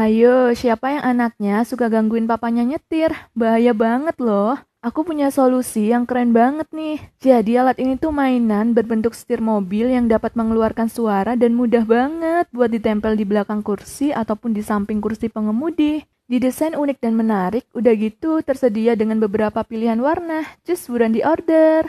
Ayo, siapa yang anaknya suka gangguin papanya nyetir? Bahaya banget loh. Aku punya solusi yang keren banget nih. Jadi alat ini tuh mainan berbentuk setir mobil yang dapat mengeluarkan suara dan mudah banget buat ditempel di belakang kursi ataupun di samping kursi pengemudi. Didesain unik dan menarik, udah gitu tersedia dengan beberapa pilihan warna. Just buruan di order.